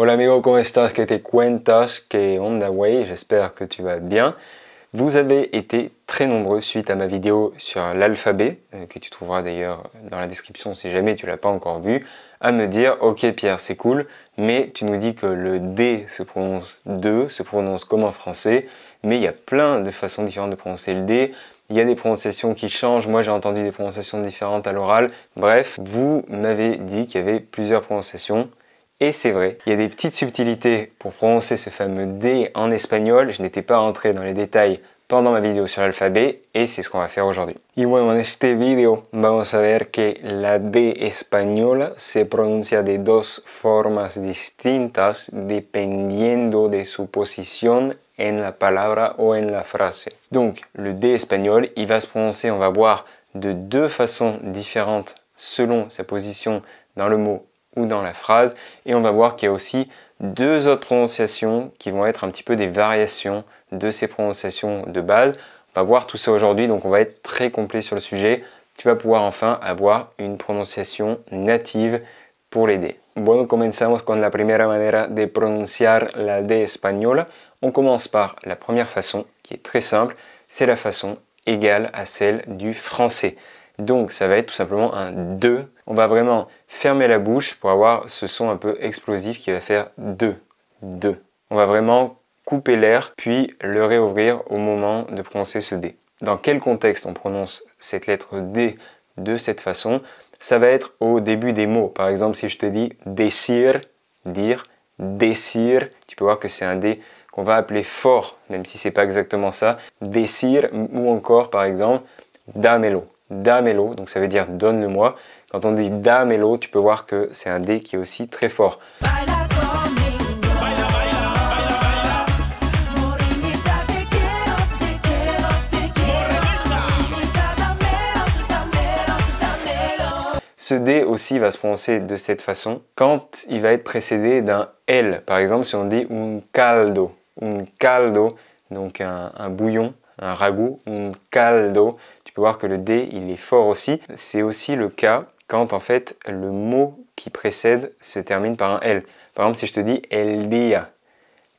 Hola amigo, ¿cómo estás? ¿Qué te cuentas? ¿Qué onda, J'espère que tu vas bien. Vous avez été très nombreux suite à ma vidéo sur l'alphabet, euh, que tu trouveras d'ailleurs dans la description si jamais tu l'as pas encore vue, à me dire Ok Pierre, c'est cool, mais tu nous dis que le D se prononce 2, se prononce comme en français, mais il y a plein de façons différentes de prononcer le D. Il y a des prononciations qui changent, moi j'ai entendu des prononciations différentes à l'oral. Bref, vous m'avez dit qu'il y avait plusieurs prononciations. Et c'est vrai, il y a des petites subtilités pour prononcer ce fameux D en espagnol. Je n'étais pas entré dans les détails pendant ma vidéo sur l'alphabet et c'est ce qu'on va faire aujourd'hui. Y bueno, en este video vamos a ver que la D española se pronuncia de dos formas distintas dependiendo de su posición en la palabra o en la frase. Donc, le D espagnol, il va se prononcer, on va voir, de deux façons différentes selon sa position dans le mot ou dans la phrase. Et on va voir qu'il y a aussi deux autres prononciations qui vont être un petit peu des variations de ces prononciations de base. On va voir tout ça aujourd'hui, donc on va être très complet sur le sujet. Tu vas pouvoir enfin avoir une prononciation native pour l'aider. Bueno, comenzamos con la primera manera de pronunciar la D espagnole. On commence par la première façon, qui est très simple, c'est la façon égale à celle du français. Donc ça va être tout simplement un 2. On va vraiment fermer la bouche pour avoir ce son un peu explosif qui va faire 2, 2. On va vraiment couper l'air puis le réouvrir au moment de prononcer ce D. Dans quel contexte on prononce cette lettre D de cette façon Ça va être au début des mots. Par exemple, si je te dis désir, dire, désir, tu peux voir que c'est un D qu'on va appeler fort, même si ce n'est pas exactement ça. Désir ou encore, par exemple, damelo. Damelo, donc ça veut dire donne-le-moi. Quand on dit Damelo, tu peux voir que c'est un dé qui est aussi très fort. Ce dé aussi va se prononcer de cette façon quand il va être précédé d'un L. Par exemple, si on dit un caldo, un caldo, donc un, un bouillon, un ragoût, un caldo, voir que le D, il est fort aussi. C'est aussi le cas quand en fait le mot qui précède se termine par un L. Par exemple, si je te dis día,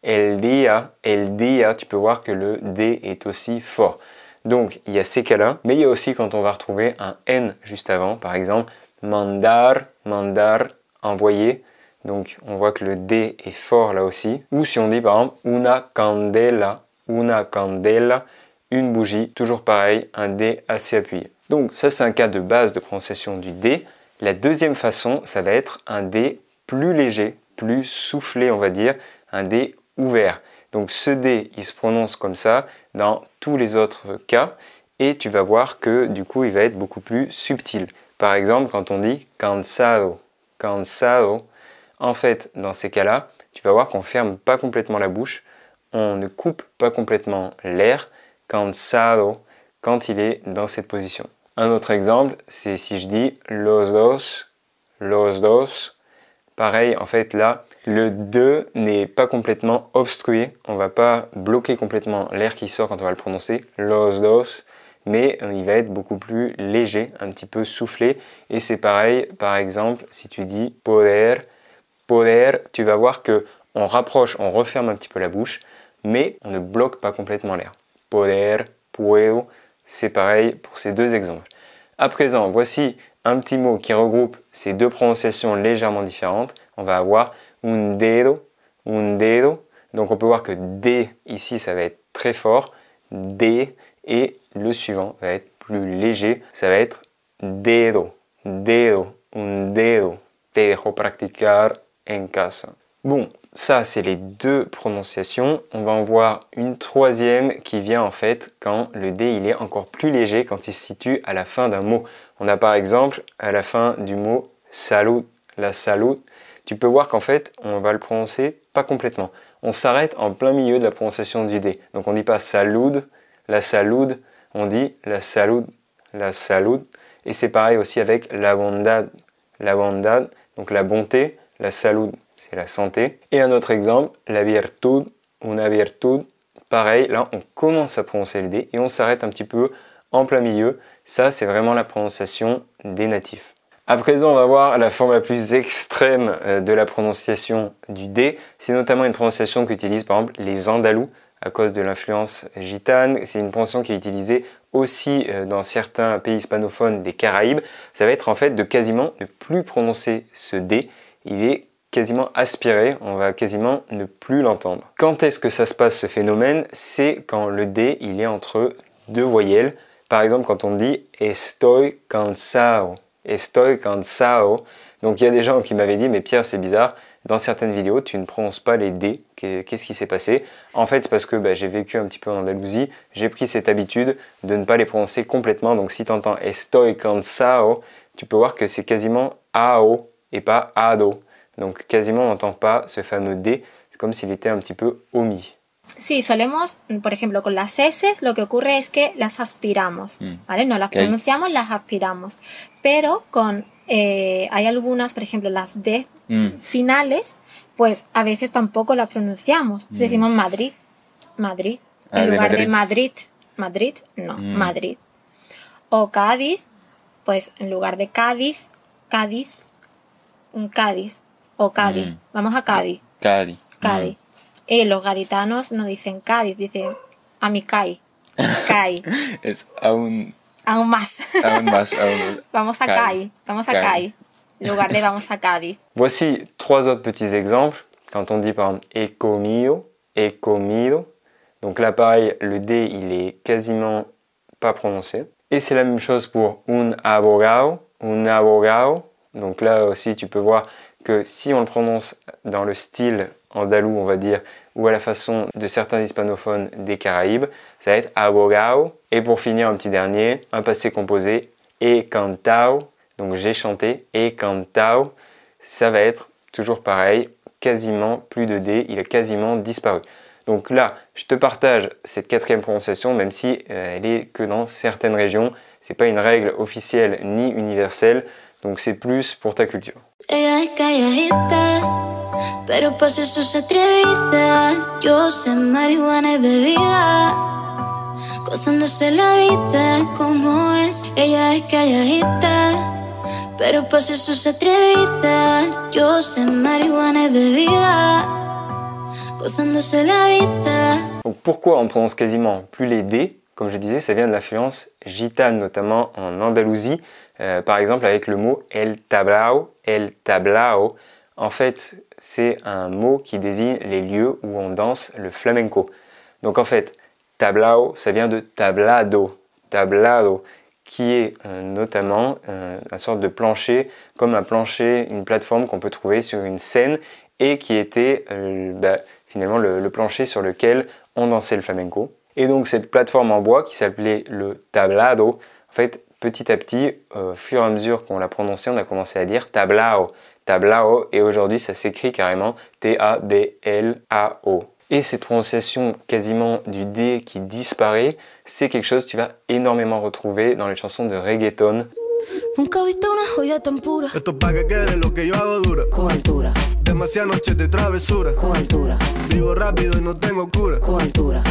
el día, tu peux voir que le D est aussi fort. Donc, il y a ces cas-là, mais il y a aussi quand on va retrouver un N juste avant, par exemple, mandar, mandar, envoyer. Donc, on voit que le D est fort là aussi. Ou si on dit par exemple, una candela, una candela, une bougie, toujours pareil, un dé assez appuyé. Donc ça c'est un cas de base de prononciation du dé. La deuxième façon, ça va être un dé plus léger, plus soufflé on va dire, un dé ouvert. Donc ce dé, il se prononce comme ça dans tous les autres cas et tu vas voir que du coup il va être beaucoup plus subtil. Par exemple, quand on dit cansado, cansado, en fait, dans ces cas-là, tu vas voir qu'on ferme pas complètement la bouche, on ne coupe pas complètement l'air, cansado quand il est dans cette position. Un autre exemple, c'est si je dis los dos, los dos. Pareil, en fait, là, le 2 n'est pas complètement obstrué. On va pas bloquer complètement l'air qui sort quand on va le prononcer. Los dos mais il va être beaucoup plus léger, un petit peu soufflé. Et c'est pareil, par exemple, si tu dis poder, poder, tu vas voir que on rapproche, on referme un petit peu la bouche, mais on ne bloque pas complètement l'air poder, puedo. C'est pareil pour ces deux exemples. À présent, voici un petit mot qui regroupe ces deux prononciations légèrement différentes. On va avoir un dedo, un dedo. Donc on peut voir que D ici, ça va être très fort. D et le suivant va être plus léger. Ça va être dedo, dedo, un dedo. Te dejo practicar en casa. Bon, ça, c'est les deux prononciations. On va en voir une troisième qui vient en fait quand le D il est encore plus léger, quand il se situe à la fin d'un mot. On a par exemple à la fin du mot salut, la salut. Tu peux voir qu'en fait, on va le prononcer pas complètement. On s'arrête en plein milieu de la prononciation du D. Donc on ne dit pas saloud »,« la saloud », on dit la saloud »,« la saloud ». Et c'est pareil aussi avec la bondad, la bondad, donc la bonté, la saloud » c'est la santé. Et un autre exemple, la virtud, una virtud. Pareil, là, on commence à prononcer le D et on s'arrête un petit peu en plein milieu. Ça, c'est vraiment la prononciation des natifs. A présent, on va voir la forme la plus extrême euh, de la prononciation du D. C'est notamment une prononciation qu'utilisent par exemple les Andalous à cause de l'influence gitane. C'est une prononciation qui est utilisée aussi euh, dans certains pays hispanophones des Caraïbes. Ça va être en fait de quasiment ne plus prononcer ce D. Il est quasiment aspiré, on va quasiment ne plus l'entendre. Quand est-ce que ça se passe ce phénomène C'est quand le D il est entre deux voyelles. Par exemple quand on dit estoy cansado, estoy cansado. Donc il y a des gens qui m'avaient dit mais Pierre c'est bizarre, dans certaines vidéos tu ne prononces pas les D, qu'est-ce qui s'est passé En fait c'est parce que bah, j'ai vécu un petit peu en Andalousie, j'ai pris cette habitude de ne pas les prononcer complètement. Donc si tu entends estoy cansado, tu peux voir que c'est quasiment AO et pas ADO. Entonces, quasiment no n'entend pas ce fameux D, c'est était un petit peu Sí, solemos, por ejemplo, con las S lo que ocurre es que las aspiramos, mm. ¿vale? No las pronunciamos, las aspiramos. Pero con, eh, hay algunas, por ejemplo, las D mm. finales, pues a veces tampoco las pronunciamos. Mm. Decimos Madrid, Madrid, en lugar de Madrid, Madrid, no, Madrid. O Cádiz, pues en lugar de Cádiz, Cádiz, un Cádiz. o Cádiz. Mm. Vamos a Cádiz. Cádiz. Cádiz. Et mm. Eh, los gaditanos no dicen Cádiz, dicen Amikai. Cai. es aún. Aún más. aún más, aún más. Vamos a Cádiz. Vamos a Cádiz. Lugar de vamos a Cádiz. Voici trois autres petits exemples. Quand on dit par exemple he comido, he comido. Donc là, pareil, le D il est quasiment pas prononcé. Et c'est la même chose pour un abogado, un abogado. Donc là aussi, tu peux voir que si on le prononce dans le style andalou, on va dire, ou à la façon de certains hispanophones des Caraïbes, ça va être abogao. Et pour finir, un petit dernier, un passé composé, e cantao. Donc j'ai chanté, e cantao. Ça va être toujours pareil, quasiment plus de D, il a quasiment disparu. Donc là, je te partage cette quatrième prononciation, même si euh, elle est que dans certaines régions. Ce n'est pas une règle officielle ni universelle, donc c'est plus pour ta culture quedé calladita, pero pasé sus atrevida. Yo sé marihuana y bebida, gozándose la vida como es. Ella es calladita, pero pasé sus atrevida. Yo sé marihuana y bebida, gozándose la vida. Donc pourquoi on prononce quasiment plus les D comme je disais, ça vient de l'influence gitane, notamment en Andalousie, euh, par exemple avec le mot el tablao, el tablao. En fait, c'est un mot qui désigne les lieux où on danse le flamenco. Donc en fait, tablao, ça vient de tablado, tablado, qui est euh, notamment euh, une sorte de plancher, comme un plancher, une plateforme qu'on peut trouver sur une scène et qui était bah, finalement le plancher sur lequel on dansait le flamenco. Et donc cette plateforme en bois qui s'appelait le tablado, en fait, petit à petit, euh, au fur et à mesure qu'on l'a prononcé, on a commencé à dire tablao, tablao, et aujourd'hui ça s'écrit carrément T-A-B-L-A-O. Et cette prononciation quasiment du D qui disparaît, c'est quelque chose que tu vas énormément retrouver dans les chansons de reggaeton. lo que yo hago Con altura. de travesura. Con altura. Vivo y no tengo cura. Con altura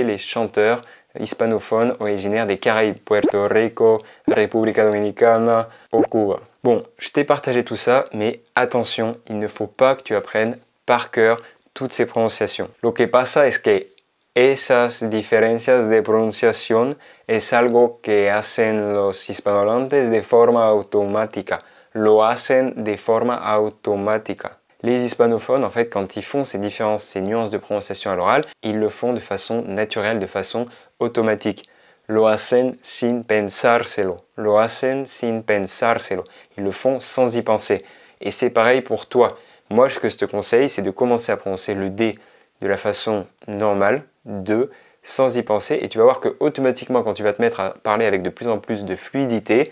les chanteurs hispanophones originaires des Caraïbes, Puerto Rico, République Dominicana ou Cuba. Bon, je t'ai partagé tout ça, mais attention, il ne faut pas que tu apprennes par cœur toutes ces prononciations. Lo que pasa es que esas diferencias de pronunciación es algo que hacen los hispanohablantes de forma automática. Lo hacen de forma automática les hispanophones, en fait, quand ils font ces différences, ces nuances de prononciation à l'oral, ils le font de façon naturelle, de façon automatique. Lo hacen sin pensárselo. Lo hacen sin pensárselo. Ils le font sans y penser. Et c'est pareil pour toi. Moi, ce que je te conseille, c'est de commencer à prononcer le D de la façon normale, de, sans y penser. Et tu vas voir que automatiquement, quand tu vas te mettre à parler avec de plus en plus de fluidité,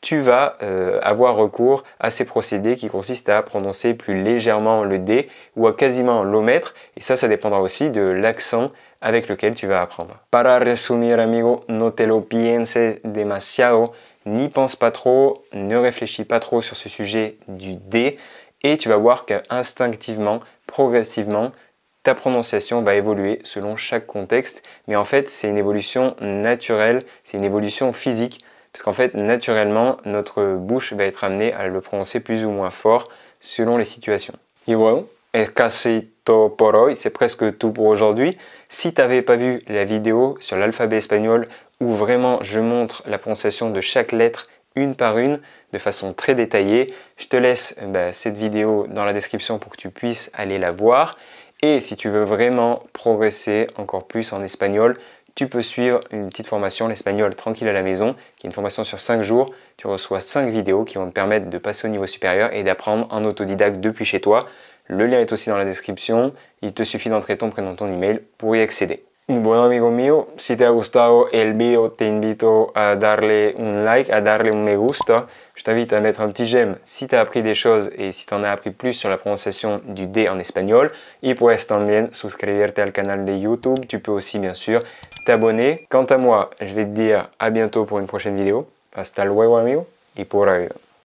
tu vas euh, avoir recours à ces procédés qui consistent à prononcer plus légèrement le D ou à quasiment l'omètre Et ça, ça dépendra aussi de l'accent avec lequel tu vas apprendre. Para resumir, amigo, no te lo pienses demasiado. N'y pense pas trop, ne réfléchis pas trop sur ce sujet du D. Et tu vas voir qu'instinctivement, progressivement, ta prononciation va évoluer selon chaque contexte. Mais en fait, c'est une évolution naturelle, c'est une évolution physique. Parce qu'en fait, naturellement, notre bouche va être amenée à le prononcer plus ou moins fort selon les situations. Et voilà, el c'est presque tout pour aujourd'hui. Si tu n'avais pas vu la vidéo sur l'alphabet espagnol où vraiment je montre la prononciation de chaque lettre une par une de façon très détaillée. Je te laisse bah, cette vidéo dans la description pour que tu puisses aller la voir. Et si tu veux vraiment progresser encore plus en espagnol, tu peux suivre une petite formation, l'espagnol tranquille à la maison, qui est une formation sur 5 jours. Tu reçois 5 vidéos qui vont te permettre de passer au niveau supérieur et d'apprendre en autodidacte depuis chez toi. Le lien est aussi dans la description. Il te suffit d'entrer ton prénom, ton email pour y accéder. Bueno amigo mío, si te ha gustado el video te invito à darle un like, à darle un me gusta. Je t'invite à mettre un petit j'aime si tu as appris des choses et si tu en as appris plus sur la prononciation du D en espagnol. Y puedes también suscribirte al canal de YouTube. Tu peux aussi bien sûr t'abonner. Quant à moi, je vais te dire à bientôt pour une prochaine vidéo. Hasta luego amigo y por ahí.